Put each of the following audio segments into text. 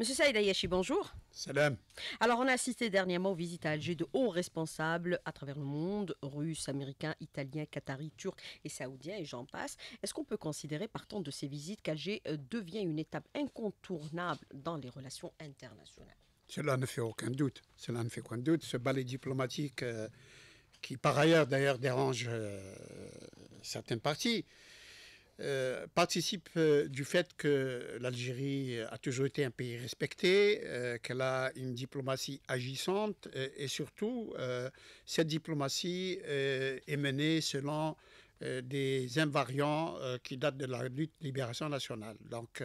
Monsieur Saïd Ayashi, bonjour. Salam. Alors, on a assisté dernièrement aux visites à Alger de hauts responsables à travers le monde, russes, américains, italiens, qataris, turcs et saoudiens, et j'en passe. Est-ce qu'on peut considérer, partant de ces visites, qu'Alger euh, devient une étape incontournable dans les relations internationales Cela ne fait aucun doute. Cela ne fait aucun doute. Ce ballet diplomatique, euh, qui par ailleurs d'ailleurs dérange euh, certaines parties, euh, participe euh, du fait que l'Algérie a toujours été un pays respecté, euh, qu'elle a une diplomatie agissante et, et surtout cette diplomatie est menée selon des invariants qui datent de la lutte de libération nationale. Donc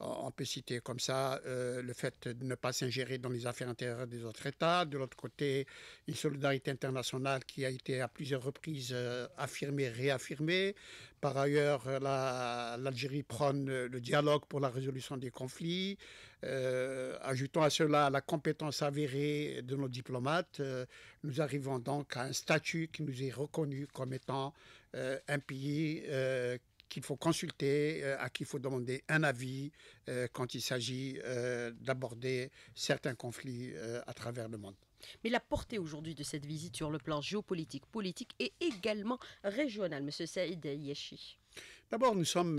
euh, on peut citer comme ça euh, le fait de ne pas s'ingérer dans les affaires intérieures des autres États. De l'autre côté, une solidarité internationale qui a été à plusieurs reprises euh, affirmée, réaffirmée. Par ailleurs, l'Algérie prône le dialogue pour la résolution des conflits. ajoutons à cela la compétence avérée de nos diplomates. nous arrivons donc à un statut qui nous est reconnu comme étant un pays qu'il faut consulter, euh, à qui il faut demander un avis euh, quand il s'agit euh, d'aborder certains conflits à travers le monde. Mais la portée aujourd'hui de cette visite sur le plan géopolitique, politique et également régional, M. Saïd Yeshi. D'abord, nous sommes,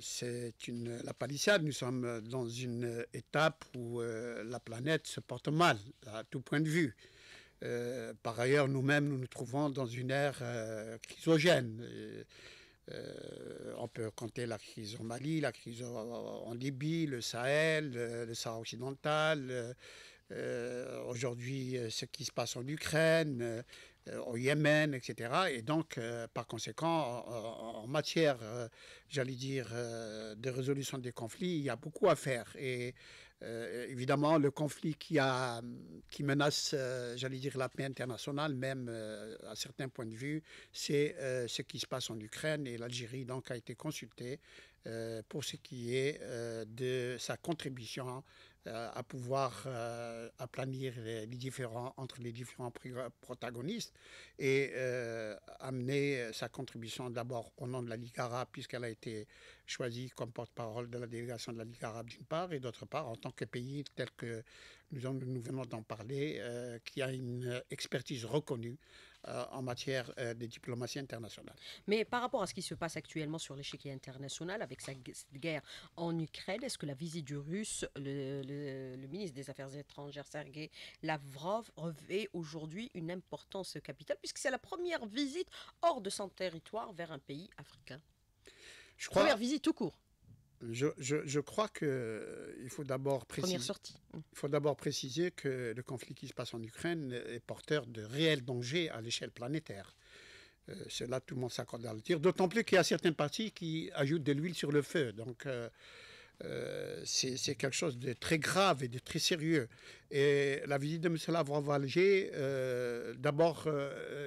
c'est une, la palissade, nous sommes dans une étape où la planète se porte mal, à tout point de vue. Euh, par ailleurs, nous-mêmes, nous nous trouvons dans une ère euh, chrysogène. Euh, on peut compter la crise au Mali, la crise en Libye, le Sahel, le, Sahara occidental, euh, aujourd'hui ce qui se passe en Ukraine, au Yémen, etc. Et donc, par conséquent, en, matière, j'allais dire, de résolution des conflits, il y a beaucoup à faire. Et euh, évidemment, le conflit qui, menace, euh, j'allais dire, la paix internationale, même euh, à certains points de vue, c'est ce qui se passe en Ukraine et l'Algérie donc a été consultée euh, pour ce qui est euh, de sa contribution euh, à pouvoir aplanir les, différents, entre les différents protagonistes et amener sa contribution d'abord au nom de la Ligue arabe, puisqu'elle a été choisie comme porte-parole de la délégation de la Ligue arabe d'une part, et d'autre part en tant que pays tel que nous venons d'en parler, qui a une expertise reconnue euh, en matière euh, de diplomatie internationale. Mais par rapport à ce qui se passe actuellement sur l'échiquier international avec cette guerre en Ukraine, est-ce que la visite du Russe, le, ministre des Affaires étrangères Sergei Lavrov, revêt aujourd'hui une importance capitale puisque c'est la première visite hors de son territoire vers un pays africain je crois... Première visite tout court. Je, je, je, crois qu'il euh, faut d'abord préciser, mm. Il faut d'abord préciser que le conflit qui se passe en Ukraine est porteur de réels dangers à l'échelle planétaire. Euh, cela, tout le monde s'accorde à le dire. D'autant plus qu'il y a certains partis qui ajoutent de l'huile sur le feu. Donc, euh, c'est quelque chose de très grave et de très sérieux. Et la visite de M. Lavrov à d'abord,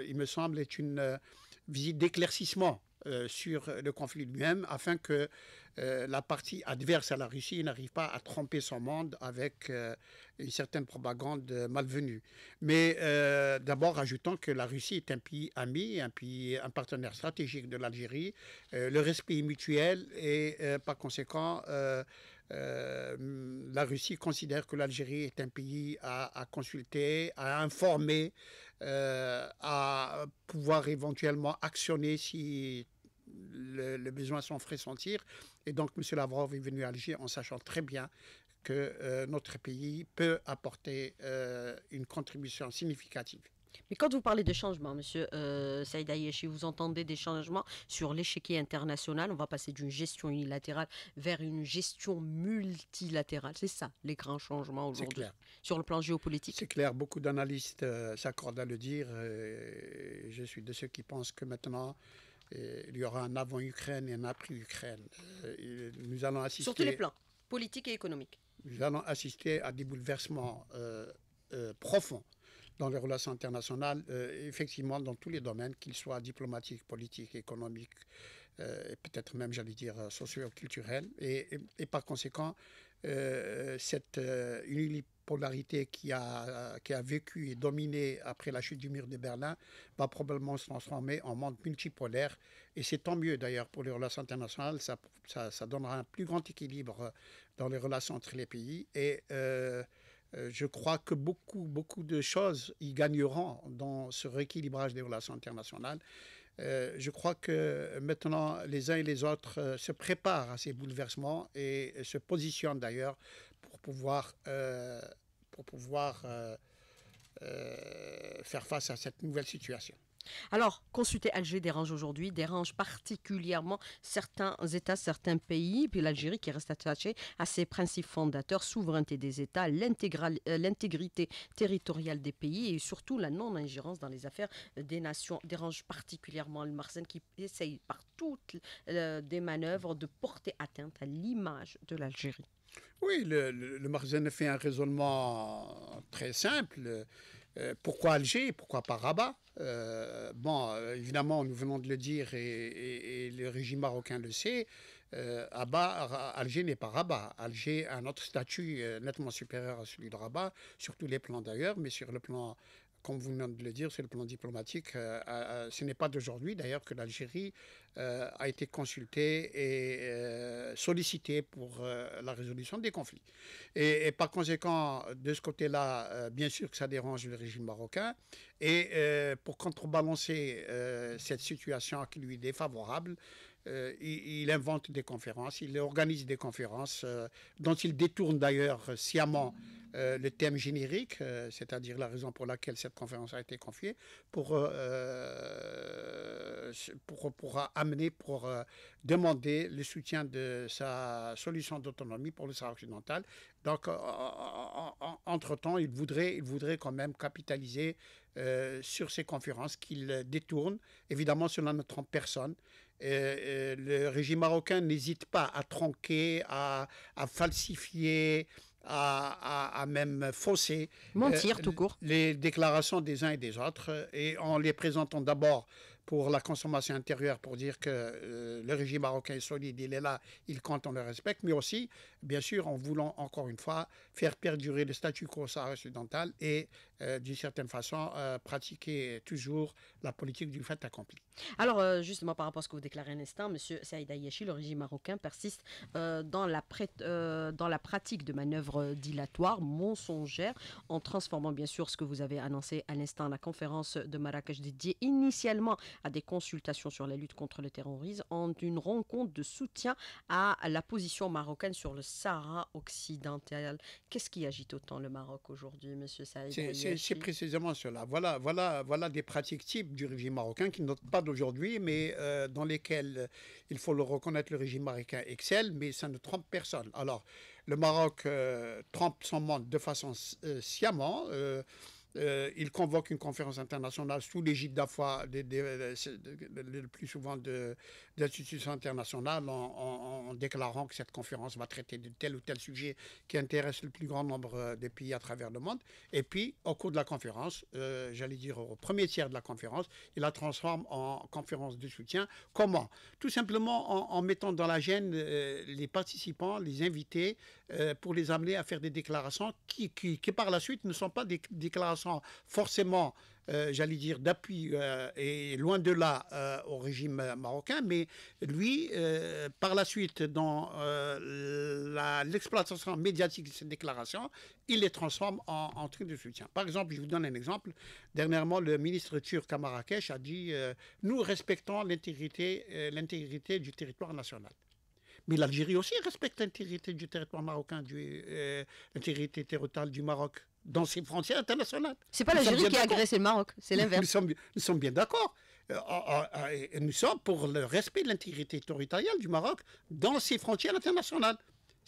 il me semble, est une visite d'éclaircissement euh, sur le conflit lui-même afin que euh, la partie adverse à la Russie n'arrive pas à tromper son monde avec euh, une certaine propagande malvenue. Mais d'abord, ajoutons que la Russie est un pays ami, un pays, un partenaire stratégique de l'Algérie. le respect mutuel et par conséquent euh, la Russie considère que l'Algérie est un pays à, consulter, à informer, euh, à pouvoir éventuellement actionner si le, besoin s'en ferait sentir. Et donc, M. Lavrov est venu à Alger en sachant très bien que euh, notre pays peut apporter une contribution significative. Mais quand vous parlez de changements, Monsieur euh, si vous entendez des changements sur l'échiquier international. On va passer d'une gestion unilatérale vers une gestion multilatérale. C'est ça, les grands changements aujourd'hui sur le plan géopolitique. C'est clair. Beaucoup d'analystes euh, s'accordent à le dire. je suis de ceux qui pensent que maintenant. Euh, il y aura un avant Ukraine et un après Ukraine. Euh, nous allons assister. Sur tous les plans, politiques et économique. Nous allons assister à des bouleversements profonds dans les relations internationales, euh, effectivement, dans tous les domaines, qu'ils soient diplomatiques, politiques, économiques, euh, et peut-être même, j'allais dire, euh, socio-culturels. Et, par conséquent, euh, cette unipolarité qui a, qui a vécu et dominé après la chute du mur de Berlin va probablement se transformer en monde multipolaire. Et c'est tant mieux d'ailleurs pour les relations internationales, ça, ça, ça, donnera un plus grand équilibre dans les relations entre les pays. Et euh, je crois que beaucoup, beaucoup de choses y gagneront dans ce rééquilibrage des relations internationales. Euh, je crois que maintenant, les uns et les autres euh, se préparent à ces bouleversements et se positionnent d'ailleurs pour pouvoir, pour pouvoir faire face à cette nouvelle situation. Alors, consulter Alger dérange aujourd'hui, dérange particulièrement certains États, certains pays, puis l'Algérie qui reste attachée à ses principes fondateurs, souveraineté des États, euh, l'intégrité territoriale des pays et surtout la non-ingérence dans les affaires des nations. Dérange particulièrement le Marseille qui essaye par toutes les euh, des manœuvres de porter atteinte à l'image de l'Algérie. Oui, le, le, fait un raisonnement très simple. Euh, pourquoi Alger Pourquoi pas Rabat euh, Bon, euh, évidemment, nous venons de le dire et, le régime marocain le sait. Euh, Alger n'est pas Rabat. Alger a un autre statut nettement supérieur à celui de Rabat, sur tous les plans d'ailleurs, mais sur le plan comme vous venez de le dire, c'est le plan diplomatique, euh, ce n'est pas d'aujourd'hui d'ailleurs que l'Algérie euh, a été consultée et euh, sollicitée pour la résolution des conflits. Et, par conséquent, de ce côté-là, bien sûr que ça dérange le régime marocain. Et pour contrebalancer cette situation qui lui est défavorable, il, invente des conférences, il organise des conférences dont il détourne d'ailleurs sciemment euh, le thème générique, euh, c'est-à-dire la raison pour laquelle cette conférence a été confiée, pour, euh, pour, amener, pour demander le soutien de sa solution d'autonomie pour le Sahara occidental. Donc, entre-temps, il voudrait, il voudrait quand même capitaliser sur ces conférences qu'il détourne. Évidemment, cela ne trompe personne. le régime marocain n'hésite pas à tronquer, à, à falsifier, à, même fausser Mentir, euh, tout court. les déclarations des uns et des autres et en les présentant d'abord pour la consommation intérieure, pour dire que euh, le régime marocain est solide, il est là, il compte, on le respecte, mais aussi, bien sûr, en voulant encore une fois faire perdurer le statu quo sahara-occidental et, euh, d'une certaine façon, euh, pratiquer toujours la politique du fait accompli. Alors, justement, par rapport à ce que vous déclarez un instant, M. Saïd le régime marocain persiste dans, la dans la pratique de manœuvres dilatoires, mensongères, en transformant, bien sûr, ce que vous avez annoncé à l'instant, la conférence de Marrakech dédiée initialement à des consultations sur la lutte contre le terrorisme en une rencontre de soutien à la position marocaine sur le Sahara occidental. Qu'est-ce qui agite autant le Maroc aujourd'hui, Monsieur Saïd C'est précisément cela. Voilà, voilà, voilà des pratiques types du régime marocain qui ne notent pas d'aujourd'hui, mais euh, dans lesquelles euh, il faut le reconnaître, le régime marocain excelle, mais ça ne trompe personne. Alors, le Maroc euh, trompe son monde de façon sciemment. Euh, il convoque une conférence internationale sous l'égide d'AFA, le plus souvent d'institutions internationales, en, déclarant que cette conférence va traiter de tel ou tel sujet qui intéresse le plus grand nombre euh, des pays à travers le monde. Et puis, au cours de la conférence, euh, j'allais dire au premier tiers de la conférence, il la transforme en conférence de soutien. Comment Tout simplement en, mettant dans la gêne les participants, les invités, euh, pour les amener à faire des déclarations qui, qui, par la suite ne sont pas des déclarations forcément, euh, j'allais dire, d'appui euh, et loin de là au régime marocain, mais lui, par la suite, dans l'exploitation médiatique de ces déclarations, il les transforme en, en trucs de soutien. Par exemple, je vous donne un exemple. Dernièrement, le ministre turc à Marrakech a dit Nous respectons l'intégrité du territoire national. Mais l'Algérie aussi respecte l'intégrité du territoire marocain, euh, l'intégrité territoriale du Maroc dans ses frontières internationales. C'est pas l'Algérie qui a agressé le Maroc, c'est l'inverse. Nous nous sommes bien d'accord. Euh, ah, ah, ah, nous sommes pour le respect de l'intégrité territoriale du Maroc dans ses frontières internationales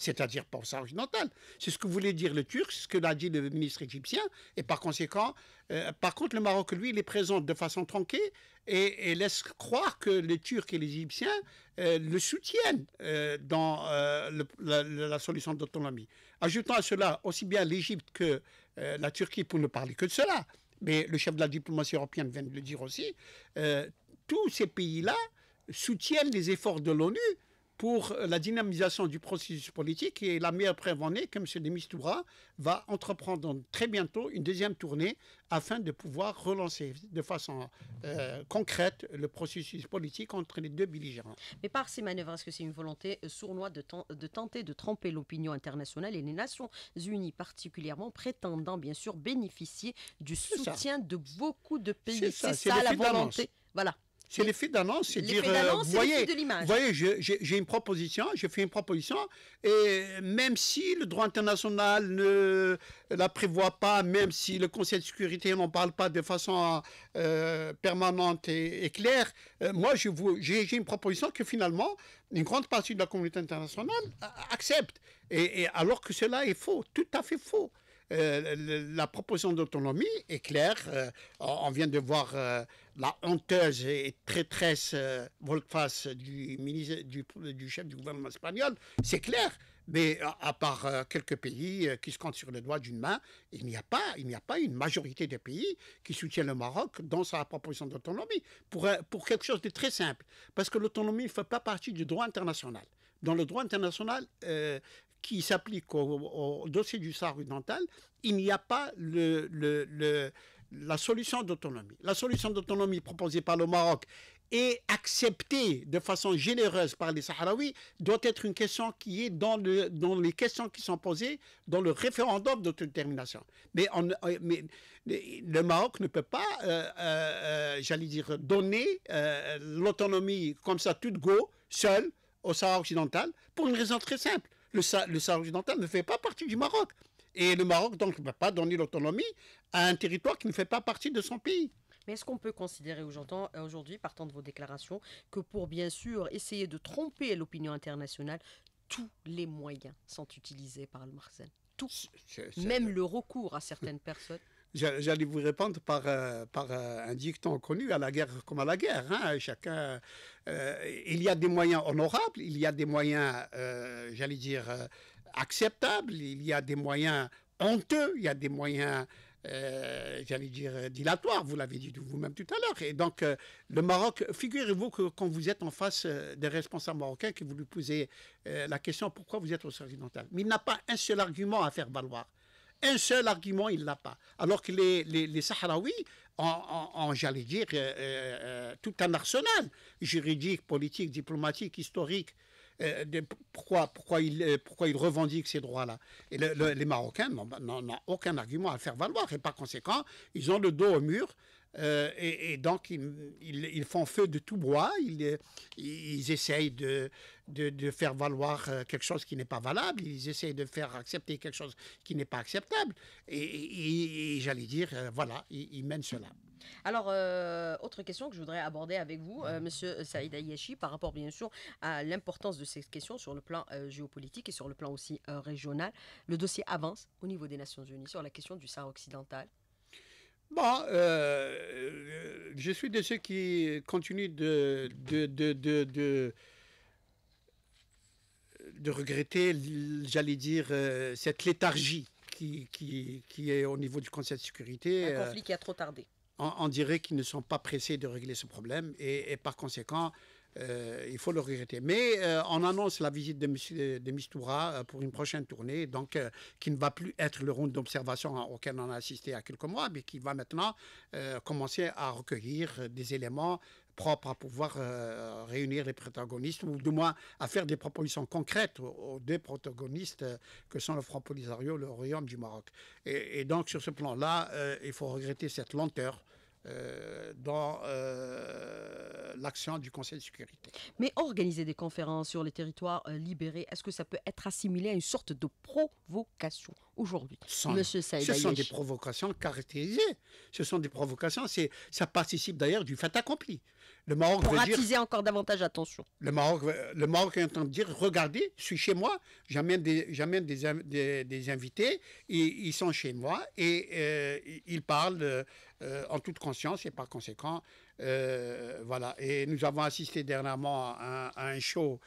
c'est-à-dire pour occidental. C'est ce que voulait dire le Turc, ce que l'a dit le ministre égyptien, et par conséquent, euh, par contre, le Maroc, lui, il est présent de façon tronquée et, laisse croire que les Turcs et les Égyptiens euh, le soutiennent euh, dans la, solution d'autonomie. Ajoutons à cela aussi bien l'Égypte que la Turquie, pour ne parler que de cela, mais le chef de la diplomatie européenne vient de le dire aussi, tous ces pays-là soutiennent les efforts de l'ONU pour la dynamisation du processus politique et la meilleure preuve en est que M. Demistoura va entreprendre très bientôt une deuxième tournée afin de pouvoir relancer de façon euh, concrète le processus politique entre les deux belligérants. Mais par ces manœuvres, est-ce que c'est une volonté euh, sournoise de, tenter de tromper l'opinion internationale et les Nations Unies particulièrement, prétendant bien sûr bénéficier du soutien de beaucoup de pays C'est ça, ça la volonté. Voilà. C'est l'effet d'annonce, c'est dire, euh, voyez, voyez j'ai une proposition, j'ai fait une proposition, et même si le droit international ne la prévoit pas, même si le Conseil de sécurité n'en parle pas de façon euh, permanente et, claire, euh, moi, j'ai une proposition que finalement, une grande partie de la communauté internationale accepte. et alors que cela est faux, tout à fait faux. Euh, la proposition d'autonomie est claire. Euh, on vient de voir euh, la honteuse et traîtresse Volkfass du, du, du, chef du gouvernement espagnol. C'est clair. Mais à part quelques pays qui se comptent sur le doigt d'une main, il n'y a pas, il n'y a pas une majorité de pays qui soutiennent le Maroc dans sa proposition d'autonomie pour, pour quelque chose de très simple, parce que l'autonomie ne fait pas partie du droit international. Dans le droit international, qui s'applique au, dossier du Sahara occidental, il n'y a pas le, le, la solution d'autonomie. La solution d'autonomie proposée par le Maroc et acceptée de façon généreuse par les Sahraouis doit être une question qui est dans, le, dans les questions qui sont posées dans le référendum d'autodétermination. Mais, on, euh, le Maroc ne peut pas, euh, euh, j'allais dire, donner l'autonomie comme ça, tout go, seul, au Sahara occidental, pour une raison très simple le, Sahara occidental ne fait pas partie du Maroc. Et le Maroc, donc, ne va pas donner l'autonomie à un territoire qui ne fait pas partie de son pays. Mais est-ce qu'on peut considérer aujourd'hui, partant de vos déclarations, que pour bien sûr essayer de tromper l'opinion internationale, tous les moyens sont utilisés par le Maroc Même le recours à certaines personnes J'allais vous répondre par, euh, par euh, un dicton connu, à la guerre comme à la guerre. Hein, chacun, euh, il y a des moyens honorables, il y a des moyens, j'allais dire, acceptables, il y a des moyens honteux, il y a des moyens, j'allais dire, dilatoires, vous l'avez dit vous-même tout à l'heure. Et donc, le Maroc, figurez-vous que quand vous êtes en face des responsables marocains, que vous lui posez la question pourquoi vous êtes au occidental, mais il n'a pas un seul argument à faire valoir. Un seul argument, il l'a pas. Alors que les, les, Sahraouis ont, j'allais dire, euh, euh, euh, tout un arsenal juridique, politique, diplomatique, historique. de, pourquoi, ils, revendiquent ces droits-là Et les Marocains n'ont aucun argument à faire valoir. Et par conséquent, ils ont le dos au mur euh, et, donc, ils, font feu de tout bois, ils, euh, essayent de, faire valoir euh, quelque chose qui n'est pas valable, ils essayent de faire accepter quelque chose qui n'est pas acceptable. Et, j'allais dire, voilà, ils, mènent cela. Alors, autre question que je voudrais aborder avec vous, M. Monsieur Saïd par rapport bien sûr à l'importance de ces questions sur le plan géopolitique et sur le plan aussi régional. Le dossier avance au niveau des Nations Unies sur la question du Sahara occidental. Bon, euh, je suis de ceux qui continuent de, de, de, de, de, regretter, j'allais dire, euh, cette léthargie qui, qui, qui, est au niveau du Conseil de sécurité. Un euh, conflit qui a trop tardé. On, dirait qu'ils ne sont pas pressés de régler ce problème et, et par conséquent, euh, il faut le regretter. Mais euh, on annonce la visite de, M. Euh, de pour une prochaine tournée, donc qui ne va plus être le round d'observation hein, auquel on a assisté il y a quelques mois, mais qui va maintenant commencer à recueillir des éléments propres à pouvoir réunir les protagonistes, ou du moins à faire des propositions concrètes aux, deux protagonistes que sont le Front Polisario et le Royaume du Maroc. Et, donc sur ce plan-là, il faut regretter cette lenteur euh, dans euh, l'action du Conseil de sécurité. Mais organiser des conférences sur les territoires euh, libérés, est-ce que ça peut être assimilé à une sorte de provocation aujourd'hui Ce sont des provocations caractérisées. Ce sont des provocations. Ça participe d'ailleurs du fait accompli. Le Maroc attiser encore davantage attention. Le Maroc, le est en train de dire regardez, je suis chez moi, j'amène des, des, des, invités, ils sont chez moi et euh, ils parlent euh, en toute conscience et par conséquent, euh, voilà. Et nous avons assisté dernièrement à, un show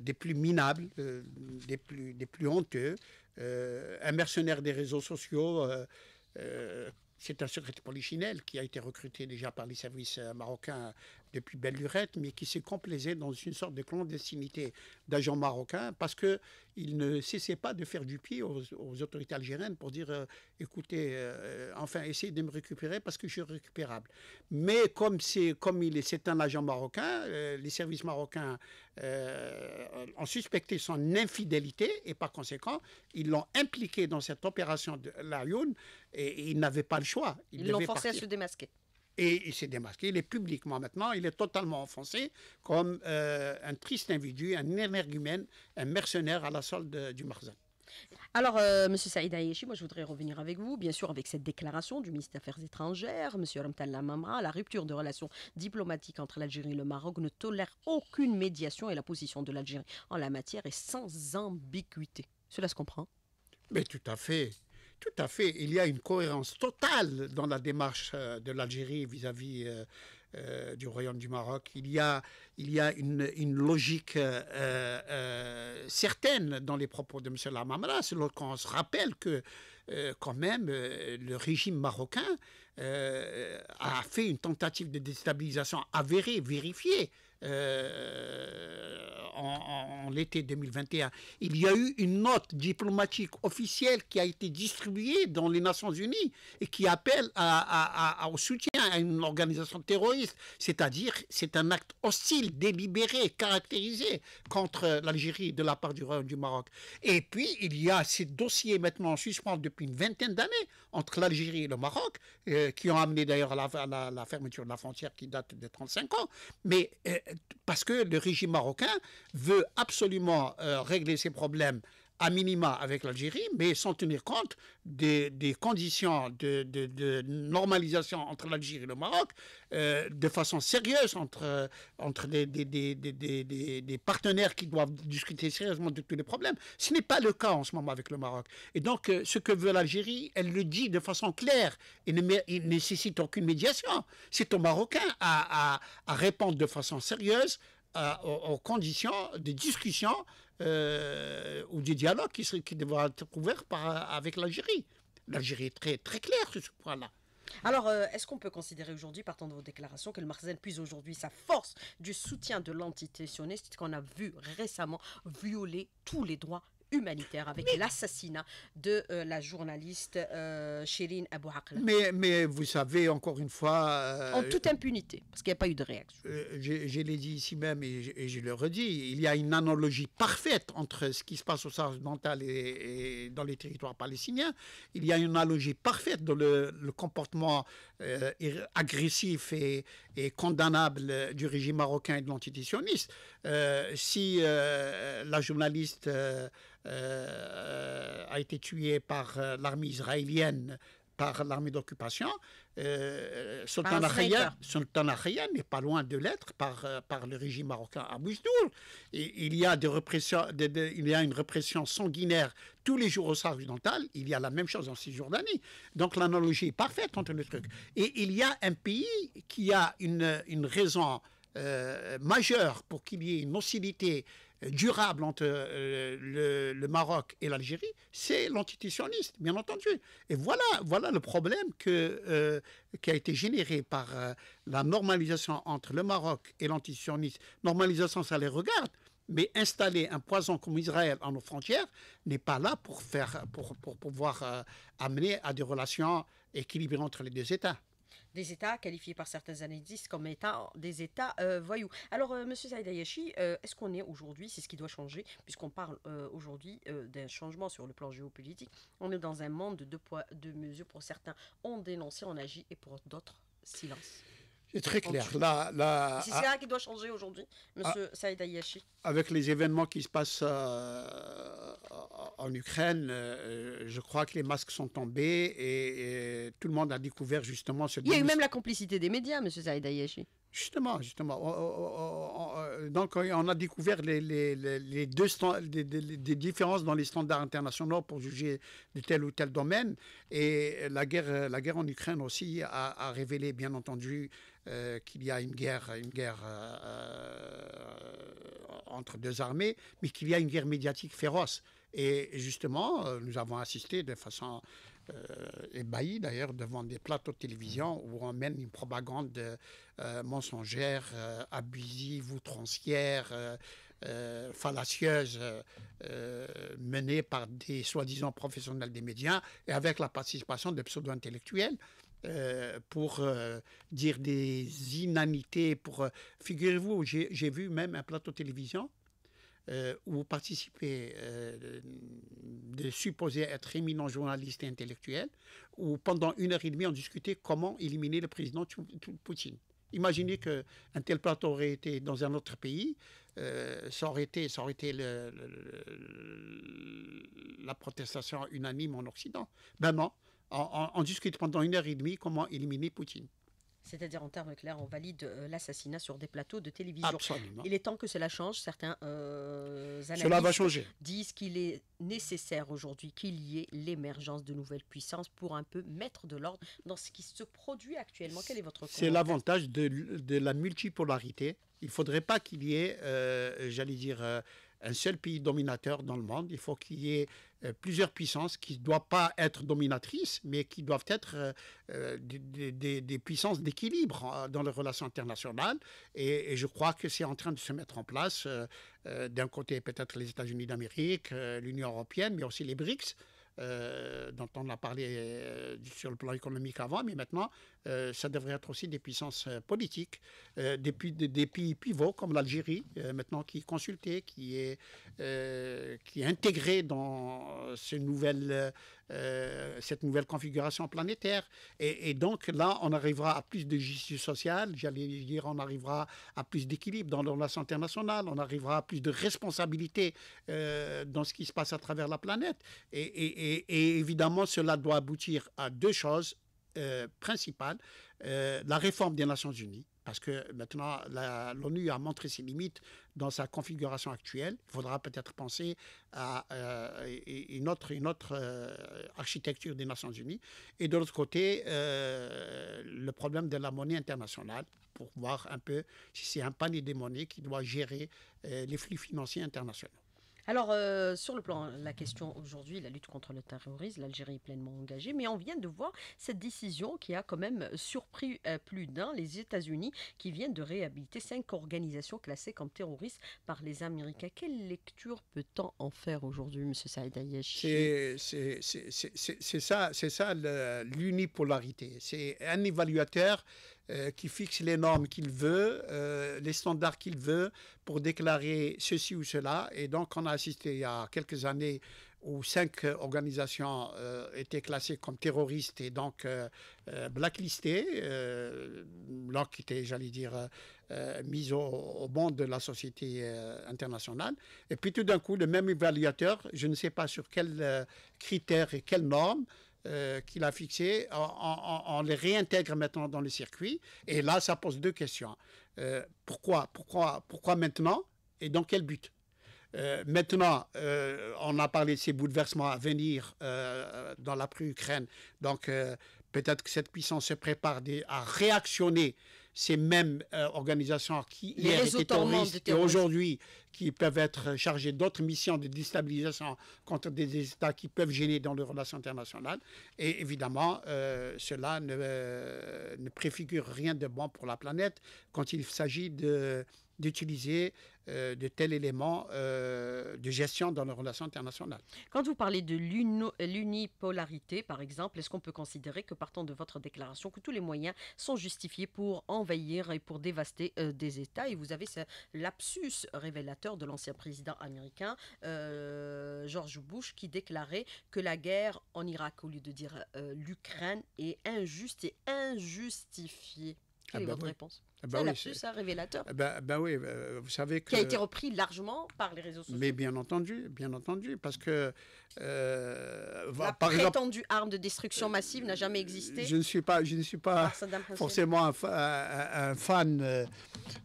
des plus minables, des, plus, des plus honteux, un mercenaire des réseaux sociaux c'est un secrétaire polichinelle qui a été recruté déjà par les services marocains depuis belle lurette, mais qui s'est complaisait dans une sorte de clandestinité d'agents marocains parce qu'il ne cessait pas de faire du pied aux, autorités algériennes pour dire euh, écoutez, euh, enfin, essayez de me récupérer parce que je suis récupérable. Mais comme c'est comme il est, un agent marocain, euh, les services marocains ont suspecté son infidélité et par conséquent, ils l'ont impliqué dans cette opération de la Youn et, ils il n'avait pas le choix. ils l'ont forcé à se démasquer. Et il s'est démasqué, il est publiquement maintenant, il est totalement offensé comme euh, un triste individu, un énergumène, un mercenaire à la solde du Marzan. Alors, M. Euh, monsieur Saïd Ayeshi, moi je voudrais revenir avec vous, bien sûr, avec cette déclaration du ministre des Affaires étrangères, Monsieur Ramtan Lamamra, la rupture de relations diplomatiques entre l'Algérie et le Maroc ne tolère aucune médiation et la position de l'Algérie en la matière est sans ambiguïté. Cela se comprend Mais tout à fait. Tout à fait. Il y a une cohérence totale dans la démarche euh, de l'Algérie vis-à-vis euh, euh, du Royaume du Maroc. Il y a, il y a une, logique certaine dans les propos de M. Lamamra. C'est qu'on se rappelle que, quand même, le régime marocain a fait une tentative de déstabilisation avérée, vérifiée. Euh, en, l'été 2021. Il y a eu une note diplomatique officielle qui a été distribuée dans les Nations Unies et qui appelle au soutien à une organisation terroriste. C'est-à-dire, c'est un acte hostile, délibéré, caractérisé contre l'Algérie de la part du du Maroc. Et puis, il y a ces dossiers maintenant en suspens depuis une vingtaine d'années entre l'Algérie et le Maroc, euh, qui ont amené d'ailleurs à la, fermeture de la frontière qui date de 35 ans. Mais euh, parce que le régime marocain veut absolument euh, régler ses problèmes à minima avec l'Algérie, mais sans tenir compte des, conditions de, normalisation entre l'Algérie et le Maroc, euh, de façon sérieuse entre, entre des, des, partenaires qui doivent discuter sérieusement de tous les problèmes. Ce n'est pas le cas en ce moment avec le Maroc. Et donc, euh, ce que veut l'Algérie, elle le dit de façon claire et ne nécessite aucune médiation. C'est aux Marocains à, répondre de façon sérieuse euh, aux, aux conditions de discussion euh, ou du dialogue qui, être ouvert avec l'Algérie. L'Algérie est très, très claire sur ce point-là. Alors, euh, est-ce qu'on peut considérer aujourd'hui, partant de vos déclarations, que le Marzen puise aujourd'hui sa force du soutien de l'entité sioniste qu'on a vu récemment violer tous les droits humanitaire avec l'assassinat de euh, la journaliste euh, Shirin Abou mais, mais, vous savez, encore une fois... Euh, en toute impunité, parce qu'il n'y a pas eu de réaction. je, l'ai dit ici même et je, le redis, il y a une analogie parfaite entre ce qui se passe au Sahara occidental et, dans les territoires palestiniens. Il y a une analogie parfaite dans le comportement agressif et, et condamnable du régime marocain et de l'antisionisme. Euh, si euh, la journaliste euh, a été tuée par l'armée israélienne par l'armée d'occupation. Euh, Sultan Akhaya n'est pas loin de l'être par, euh, par le régime marocain à Boujdour. Il y, a il y une répression sanguinaire tous les jours au Sahara occidental. Il y a la même chose en Cisjordanie. Donc l'analogie est parfaite entre les trucs. Et il y a un pays qui a une, raison euh, majeure pour qu'il y ait une hostilité durable entre euh, le, Maroc et l'Algérie, c'est l'entité bien entendu. Et voilà, voilà le problème que, euh, qui a été généré par euh, la normalisation entre le Maroc et l'entité Normalisation, ça les regarde, mais installer un poison comme Israël à nos frontières n'est pas là pour, faire, pour, pouvoir amener à des relations équilibrées entre les deux États des États qualifiés par certains analystes comme étant des États euh, voyous. Alors, euh, Monsieur Saidayashi, euh, est-ce qu'on est, aujourd'hui, c'est ce qui doit changer, puisqu'on parle aujourd'hui d'un changement sur le plan géopolitique, on est dans un monde de deux poids, deux mesures. Pour certains, on dénonce, on agit, et pour d'autres, silence. C'est très clair. c'est ça ah, qui doit changer aujourd'hui, ah, M. Saïd Avec les événements qui se passent euh, en Ukraine, euh, je crois que les masques sont tombés et, tout le monde a découvert justement ce. Il y a eu même la complicité des médias, Monsieur Saïd Justement, justement. Oh, oh, oh, euh, donc, on a découvert les, deux des différences dans les standards internationaux pour juger de tel ou tel domaine. Et la guerre, la guerre en Ukraine aussi a, a révélé, bien entendu, euh, qu'il y a une guerre, une guerre euh, entre deux armées, mais qu'il y a une guerre médiatique féroce. Et justement, euh, nous avons assisté de façon ébahie d'ailleurs devant des plateaux de télévision mm. où on mène une propagande mensongère, abusive, outrancière, fallacieuse, menée par des soi-disant professionnels des médias et avec la participation de pseudo-intellectuels euh, pour euh, dire des inanités. Pour euh, figurez-vous, j'ai vu même un plateau télévision où participait de supposés être éminent journaliste et intellectuel où pendant une heure et demie on discutait comment éliminer le président Poutine. Imaginez que un tel plateau aurait été dans un autre pays, euh, ça aurait été, la protestation unanime en Occident. Ben non, on, discute pendant une heure et demie comment éliminer Poutine. C'est-à-dire, en termes clairs, on valide euh, l'assassinat sur des plateaux de télévision. Absolument. Il est temps que cela change. Certains euh, analystes va changer. disent qu'il est nécessaire aujourd'hui qu'il y ait l'émergence de nouvelles puissances pour un peu mettre de l'ordre dans ce qui se produit actuellement. Quel est votre C'est l'avantage de, la multipolarité. Il ne faudrait pas qu'il y ait, euh, j'allais dire, un seul pays dominateur dans le monde. Il faut qu'il y ait euh, plusieurs puissances qui ne doivent pas être dominatrices, mais qui doivent être euh, euh, des, puissances d'équilibre dans les relations internationales. Et, je crois que c'est en train de se mettre en place, d'un côté peut-être les États-Unis d'Amérique, l'Union européenne, mais aussi les BRICS. dont on a parlé sur le plan économique avant, mais maintenant, euh, ça devrait être aussi des puissances euh, politiques, euh, des, pays pivots comme l'Algérie, maintenant qui est consultée, qui est, qui intégrée dans cette nouvelle configuration planétaire. Et, donc là, on arrivera à plus de justice sociale, j'allais dire, on arrivera à plus d'équilibre dans la santé nationale, on arrivera à plus de responsabilité dans ce qui se passe à travers la planète. et évidemment, cela doit aboutir à deux choses euh, principale, euh, la réforme des Nations Unies, parce que maintenant l'ONU a montré ses limites dans sa configuration actuelle. Il faudra peut-être penser à euh, une autre, une autre architecture des Nations Unies. Et de l'autre côté, le problème de la monnaie internationale pour voir un peu si c'est un panier des monnaies qui doit gérer les flux financiers internationaux. Alors, euh, sur le plan, la question aujourd'hui, la lutte contre le terrorisme, l'Algérie est pleinement engagée, mais on vient de voir cette décision qui a quand même surpris euh, plus d'un, les États-Unis qui viennent de réhabiliter cinq organisations classées comme terroristes par les Américains. Quelle lecture peut-on en faire aujourd'hui, M. Saïd C'est ça, ça l'unipolarité. C'est un évaluateur euh, qui fixe les normes qu'il veut, euh, les standards qu'il veut pour déclarer ceci ou cela. Et donc, on a assisté il y a quelques années où cinq organisations euh, étaient classées comme terroristes et donc blacklistées, euh, qui étaient, j'allais dire, mises au, au, banc de la société internationale. Et puis tout d'un coup, le même évaluateur, je ne sais pas sur quels critères et quelles normes, euh, qu'il a fixé, on, les réintègre maintenant dans le circuit. Et là, ça pose deux questions. Hein. Euh, pourquoi, pourquoi, pourquoi maintenant et dans quel but euh, maintenant, on a parlé de ces bouleversements à venir dans la pré-Ukraine. Donc, peut-être que cette puissance se prépare à réactionner ces mêmes euh, organisations qui hier étaient terroristes, et aujourd'hui qui peuvent être chargées d'autres missions de déstabilisation contre des États qui peuvent gêner dans les relations internationales. Et évidemment, euh, cela ne, euh, ne préfigure rien de bon pour la planète quand il s'agit de d'utiliser euh, de tels éléments euh, de gestion dans nos relations internationales. Quand vous parlez de l'unipolarité, par exemple, est-ce qu'on peut considérer que partant de votre déclaration, que tous les moyens sont justifiés pour envahir et pour dévaster euh, des États Et vous avez ce lapsus révélateur de l'ancien président américain, George Bush, qui déclarait que la guerre en Irak, au lieu de dire l'Ukraine, est injuste et injustifiée. Quelle ah est ben votre réponse ah bah oui, un révélateur. Ah bah, bah, oui, euh, vous savez que... Qui a été repris largement par les réseaux sociaux. Mais bien entendu, bien entendu, parce que... Euh, la par prétendue arme de destruction massive n'a jamais existé. Je ne suis pas, je ne suis pas forcément un, un, un fan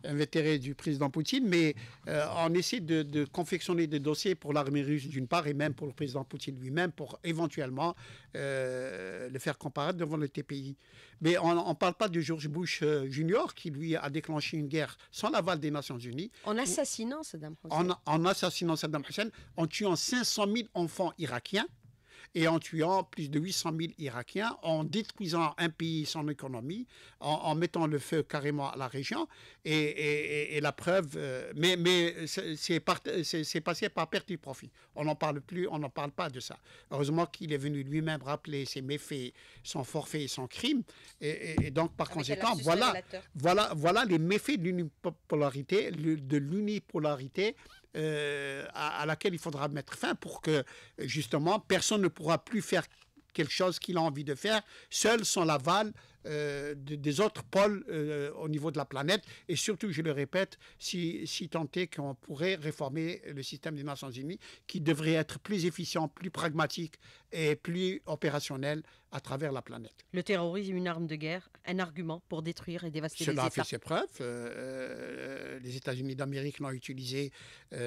invétéré euh, du président Poutine, mais on essaie de, confectionner des dossiers pour l'armée russe d'une part, et même pour le président Poutine lui-même, pour éventuellement le faire comparaître devant le TPI. Mais on ne parle pas de George Bush Junior, qui lui a déclenché une guerre sans l'aval des Nations Unies. En assassinant Saddam Hussein. En, en assassinant Saddam Hussein, en tuant 500 000 enfants irakiens et en tuant plus de 800 000 Irakiens, en détruisant un pays, son économie, en, mettant le feu carrément à la région. Et, la preuve, euh, mais, mais c'est passé par perte du profit. On n'en parle plus, on n'en parle pas de ça. Heureusement qu'il est venu lui-même rappeler ses méfaits, son forfait et son crime. Et, donc, par conséquent, voilà, voilà, voilà les méfaits de l'unipolarité euh, à, laquelle il faudra mettre fin pour que, justement, personne ne pourra plus faire quelque chose qu'il a envie de faire, seul sans l'aval euh, des autres pôles euh, au niveau de la planète. Et surtout, je le répète, si, si tant est qu'on pourrait réformer le système des Nations Unies, qui devrait être plus efficient, plus pragmatique et plus opérationnel à travers la planète. Le terrorisme, une arme de guerre, un argument pour détruire et dévaster Cela les États. Cela a fait ses preuves. Euh, les États-Unis d'Amérique l'ont utilisé.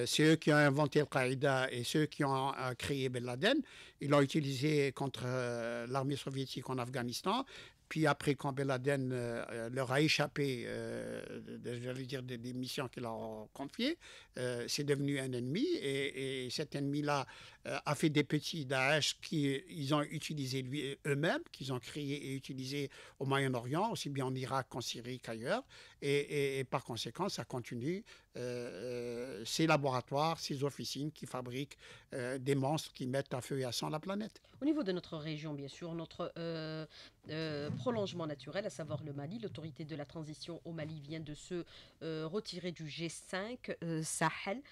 c'est eux qui ont inventé Al-Qaïda et ceux qui ont créé Ben Laden. Ils l'ont utilisé contre l'armée soviétique en Afghanistan. Puis après, quand Ben Laden euh, euh, leur a échappé, euh, dire, des, missions missions qu'il a confiées, c'est devenu un ennemi. Et, cet ennemi-là a fait des petits Daesh qu'ils ont utilisés lui, eux-mêmes, qu'ils ont créés et utilisés au Moyen-Orient, aussi bien en Irak qu'en Syrie qu'ailleurs. Et, et par conséquent, ça continue. ces laboratoires, ces officines qui fabriquent des monstres qui mettent à feu et à sang la planète. Au niveau de notre région, bien sûr, notre euh, prolongement naturel, à savoir le Mali. L'autorité de la transition au Mali vient de se euh, retirer du G5 euh, Sahel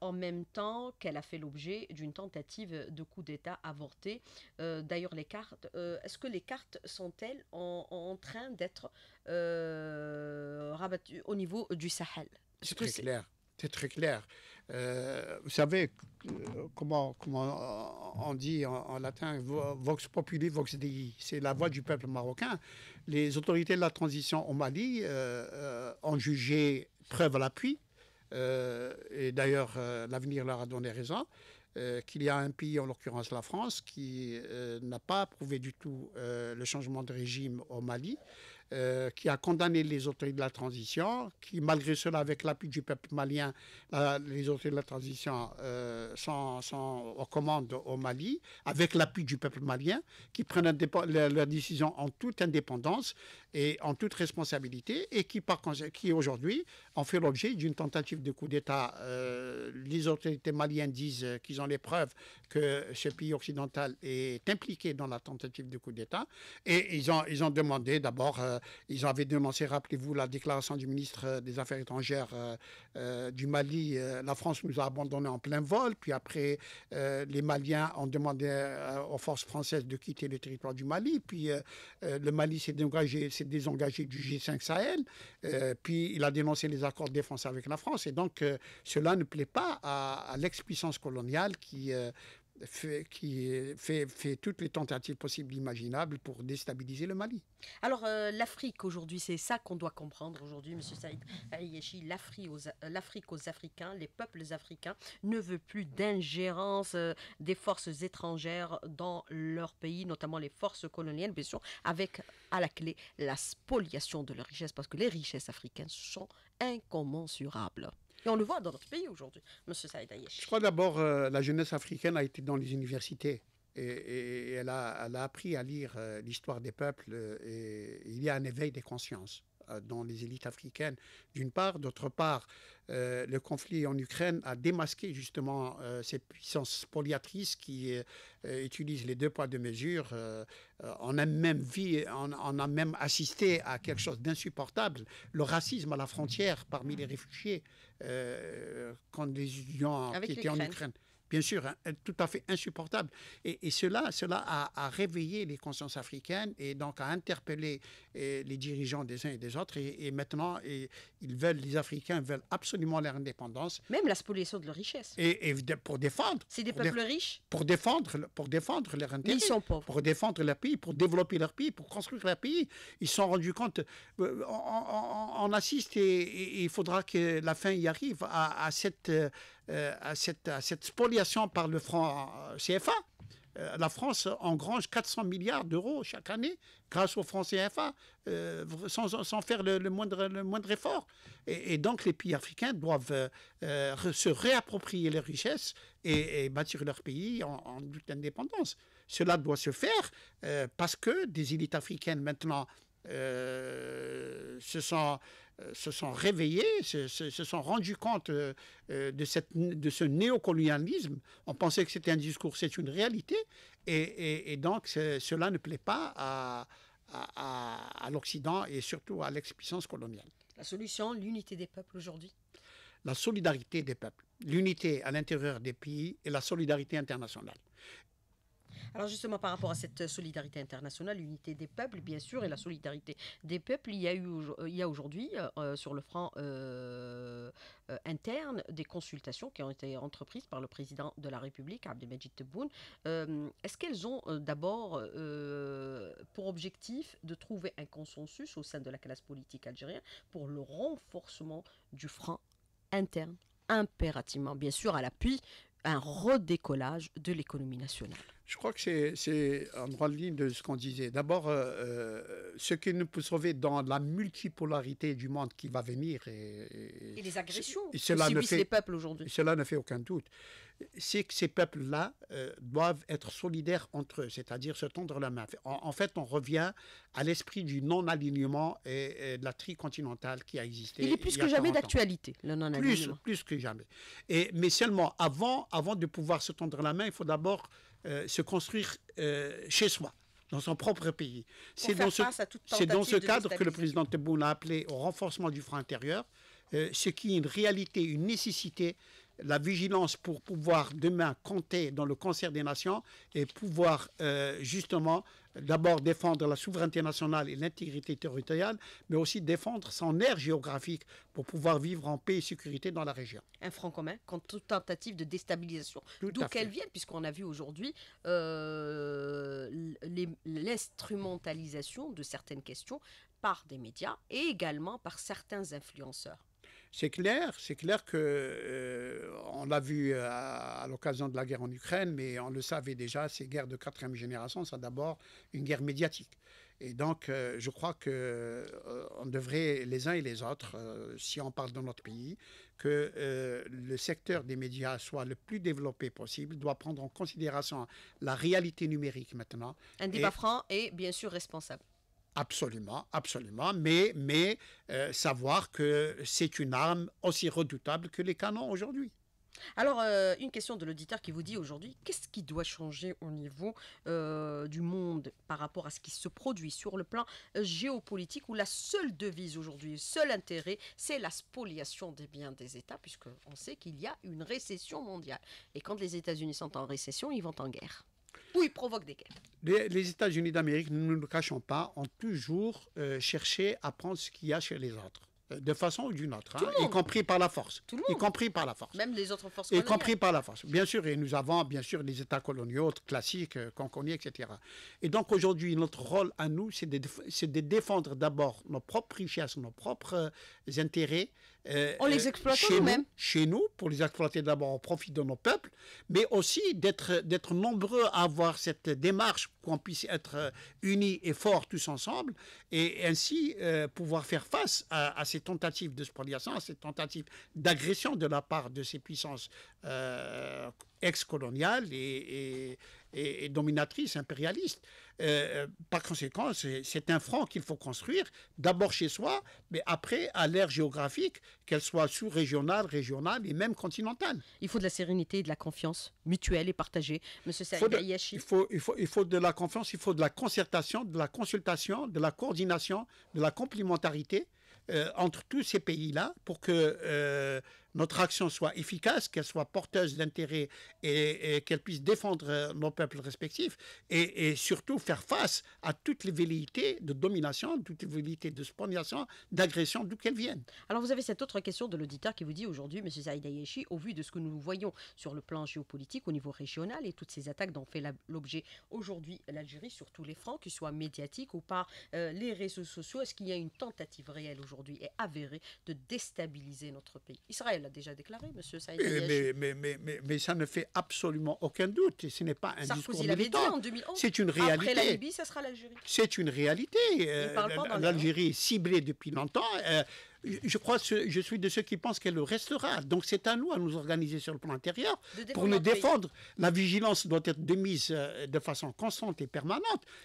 en même temps qu'elle a fait l'objet d'une tentative de coup d'État avortée. D'ailleurs, les cartes, est-ce que les cartes sont-elles en, en train d'être rabattues au niveau du Sahel C'est très clair. C'est très clair. Euh, vous savez euh, comment, comment on dit en, latin vox populi, vox dei, c'est la voix du peuple marocain. Les autorités de la transition au Mali euh, ont jugé preuve à l'appui, et d'ailleurs l'avenir leur a donné raison, qu'il y a un pays, en l'occurrence la France, qui n'a pas approuvé du tout le changement de régime au Mali, euh, qui a condamné les autorités de la transition, qui malgré cela, avec l'appui du peuple malien, euh, les autorités de la transition euh, sont, aux commandes au Mali, avec l'appui du peuple malien, qui prennent la, décision en toute indépendance et en toute responsabilité, et qui, qui aujourd'hui ont fait l'objet d'une tentative de coup d'État. les autorités maliennes disent qu'ils ont les preuves que ce pays occidental est impliqué dans la tentative de coup d'État, et ils ont, ils ont demandé d'abord ils avaient dénoncé, rappelez-vous, la déclaration du ministre euh, des Affaires étrangères euh, euh, du Mali. la France nous a abandonnés en plein vol. Puis après, les Maliens ont demandé aux forces françaises de quitter le territoire du Mali. Puis le Mali s'est désengagé, du G5 Sahel. puis il a dénoncé les accords de défense avec la France. Et donc, cela ne plaît pas à l'ex-puissance coloniale qui qui fait, toutes les tentatives possibles imaginables pour déstabiliser le Mali. Alors euh, l'Afrique aujourd'hui, c'est ça qu'on doit comprendre aujourd'hui, Monsieur Saïd Ayeshi, l'Afrique aux, Africains, les peuples africains ne veulent plus d'ingérence euh, des forces étrangères dans leur pays, notamment les forces coloniales, bien sûr, avec à la clé la spoliation de leurs richesses, parce que les richesses africaines sont incommensurables. Et on le voit dans notre pays aujourd'hui, M. Saïd Je crois d'abord que euh, la jeunesse africaine a été dans les universités. Et, elle, a, appris à lire euh, l'histoire des peuples euh, et il y a un éveil des consciences. Euh, dans les élites africaines, d'une part. D'autre part, euh, le conflit en Ukraine a démasqué justement euh, cette ces puissances qui utilise utilisent les deux poids, deux mesures. on, a même vu, on, a même assisté à quelque chose d'insupportable, le racisme à la frontière parmi les réfugiés quand les étudiants qui étaient en Ukraine bien sûr, hein, tout à fait insupportable. Et, cela, cela a, a, réveillé les consciences africaines et donc a interpellé les dirigeants des uns et des autres. Et, maintenant, ils veulent, les Africains veulent absolument leur indépendance. Même la spoliation de leur richesse. Et, pour défendre. C'est des peuples riches. Pour défendre, pour défendre leur indépendance, ils sont pauvres. Pour défendre leur pays, pour développer leur pays, pour construire leur pays. Ils se sont rendus compte. Euh, on, assiste et il faudra que la fin y arrive à, cette, euh, à, cette, à cette spoliation par le franc euh, CFA. Euh, la France engrange 400 milliards d'euros chaque année grâce aux français euh, CFA, sans, faire le, moindre, le moindre effort. Et, donc les pays africains doivent euh, se réapproprier les richesses et, bâtir leur pays en, en, toute indépendance. Cela doit se faire parce que des élites africaines maintenant se sont euh, se sont réveillés, se, sont rendus compte euh, euh, de, cette, de ce néocolonialisme. On pensait que c'était un discours, c'est une réalité. Et, donc, cela ne plaît pas à, à l'Occident et surtout à lex coloniale. La solution, l'unité des peuples aujourd'hui La solidarité des peuples, l'unité à l'intérieur des pays et la solidarité internationale. Alors justement, par rapport à cette euh, solidarité internationale, l'unité des peuples, bien sûr, et la solidarité des peuples, il y a, eu, il aujourd'hui, euh, euh, sur le front interne, des consultations qui ont été entreprises par le président de la République, Abdelmajid Tebboune. Est-ce qu'elles ont d'abord pour objectif de trouver un consensus au sein de la classe politique algérienne pour le renforcement du front interne impérativement, bien sûr, à l'appui un redécollage de l'économie nationale. Je crois que c'est en de ligne de ce qu'on disait. D'abord, euh, euh, ce qui nous peut sauver dans la multipolarité du monde qui va venir. Et, les agressions qui subissent les peuples aujourd'hui. Cela ne fait aucun doute c'est que ces peuples-là euh, doivent être solidaires entre eux, c'est-à-dire se tendre la main. En, fait, on revient à l'esprit du non-alignement et, de la tricontinentale qui a existé. Il est plus que jamais d'actualité, le non-alignement. Plus, que jamais. mais seulement, avant, avant de pouvoir se tendre la main, il faut d'abord euh, se construire euh, chez soi dans son propre pays. C'est dans, ce, dans ce cadre que le président Tebboune a appelé au renforcement du front intérieur, ce qui est une réalité, une nécessité la vigilance pour pouvoir demain compter dans le concert des nations et pouvoir euh, justement d'abord défendre la souveraineté nationale et l'intégrité territoriale, mais aussi défendre son aire géographique pour pouvoir vivre en paix et sécurité dans la région. Un franc commun contre toute tentative de déstabilisation. D'où qu'elle vienne, puisqu'on a vu aujourd'hui euh, l'instrumentalisation de certaines questions par des médias et également par certains influenceurs. C'est clair, c'est clair que euh, on l'a vu euh, à, l'occasion de la guerre en Ukraine, mais on le savait déjà, ces guerres de quatrième génération, c'est d'abord une guerre médiatique. Et donc, euh, je crois que devrait les uns et les autres, si on parle dans notre pays, que le secteur des médias soit le plus développé possible, doit prendre en considération la réalité numérique maintenant. Un débat franc et bien sûr responsable. Absolument, absolument, mais, euh, savoir que c'est une arme aussi redoutable que les canons aujourd'hui. Alors, euh, une question de l'auditeur qui vous dit aujourd'hui, qu'est-ce qui doit changer au niveau euh, du monde par rapport à ce qui se produit sur le plan géopolitique où la seule devise aujourd'hui, le seul intérêt, c'est la spoliation des biens des États, puisqu'on sait qu'il y a une récession mondiale. Et quand les États-Unis sont en récession, ils vont en guerre ou ils des Les, États-Unis d'Amérique, nous ne nous cachons pas, ont toujours euh, cherché à prendre ce qu'il y a chez les autres euh, de façon ou d'une autre, hein, y compris par la force. Y compris par la force. Même les autres forces Y compris par la force. Bien sûr, et nous avons bien sûr les États coloniaux classiques euh, qu'on etc. Et donc aujourd'hui, notre rôle à nous, c'est de, défendre d'abord nos propres richesses, nos propres intérêts, euh, on les euh, exploite chez nous, même. Chez nous, pour les exploiter d'abord au profit de nos peuples, mais aussi d'être nombreux à avoir cette démarche, qu'on puisse être euh, unis et forts tous ensemble, et ainsi pouvoir faire face à, ces tentatives de spoliation, à ces tentatives d'agression de la part de ces puissances ex-coloniales et dominatrices, impérialistes. Euh, par conséquent, c'est un front qu'il faut construire, d'abord chez soi, mais après à l'ère géographique, qu'elle soit sous-régionale, régionale et même continentale. Il faut de la sérénité et de la confiance mutuelle et partagée, Monsieur Il faut, il, faut, il faut de la confiance, il faut de la concertation, de la consultation, de la coordination, de la complémentarité euh, entre tous ces pays-là pour que... Euh, notre action soit efficace, qu'elle soit porteuse d'intérêt et, qu'elle puisse défendre euh, nos peuples respectifs et, surtout faire face à toutes les velléités de domination, toutes les velléités de spoliation, d'agression, d'où qu'elles viennent. Alors vous avez cette autre question de l'auditeur qui vous dit aujourd'hui, M. Yeshi, au vu de ce que nous voyons sur le plan géopolitique au niveau régional et toutes ces attaques dont fait l'objet aujourd'hui l'Algérie sur tous les fronts, qu'ils soient médiatiques ou par euh, les réseaux sociaux, est-ce qu'il y a une tentative réelle aujourd'hui et avérée de déstabiliser notre pays Israël elle l'a déjà déclaré, monsieur Saïd mais, mais, mais, mais, ça ne fait absolument aucun doute. ce n'est pas un Sarkozy discours militant. Dit en 2011. C'est une réalité. Après la Libye, ça sera l'Algérie. C'est une réalité. Euh, L'Algérie est ciblée depuis longtemps. Euh, je crois, je suis de ceux qui pensent qu'elle le restera. Donc c'est à nous à nous organiser sur le plan intérieur pour nous défendre. La vigilance doit être démise euh, de façon constante et permanente.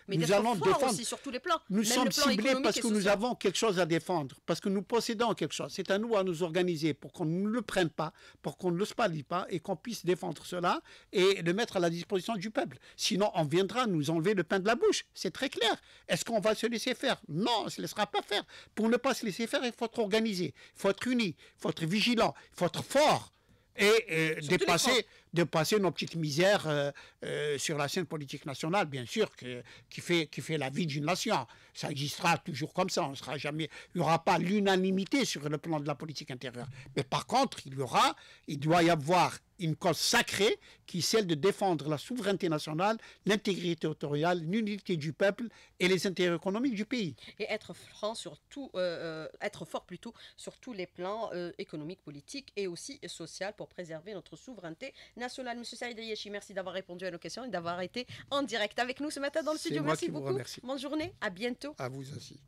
Mais nous allons défendre sur les plans. Nous sommes ciblés parce que nous avons quelque chose à défendre, parce que nous possédons quelque chose. C'est à nous à nous organiser pour qu'on ne le prenne pas, pour qu'on ne le spalie pas et qu'on puisse défendre cela et le mettre à la disposition du peuple. Sinon, on viendra nous enlever le pain de la bouche. C'est très clair. Est-ce qu'on va se laisser faire Non, on ne se laissera pas faire. Pour ne pas se laisser faire, il faut trop organisé, il faut être uni, il faut être vigilant, il faut être fort et, euh, dépasser, dépasser, nos petites misères euh, euh, sur la scène politique nationale, bien sûr, que, qui, fait, qui fait la vie d'une nation. Ça existera toujours comme ça. On sera jamais, il n'y aura pas l'unanimité sur le plan de la politique intérieure. Mais par contre, il y aura, il doit y avoir une cause sacrée qui est celle de défendre la souveraineté nationale, l'intégrité territoriale, l'unité du peuple et les intérêts économiques du pays. Et être franc sur tout, euh, euh, être fort plutôt sur tous les plans euh, économiques, politiques et aussi social pour préserver notre souveraineté nationale. Monsieur Saïd Yeshi, merci d'avoir répondu à nos questions et d'avoir été en direct avec nous ce matin dans le studio. Merci beaucoup. Bonne journée, à bientôt. À vous aussi.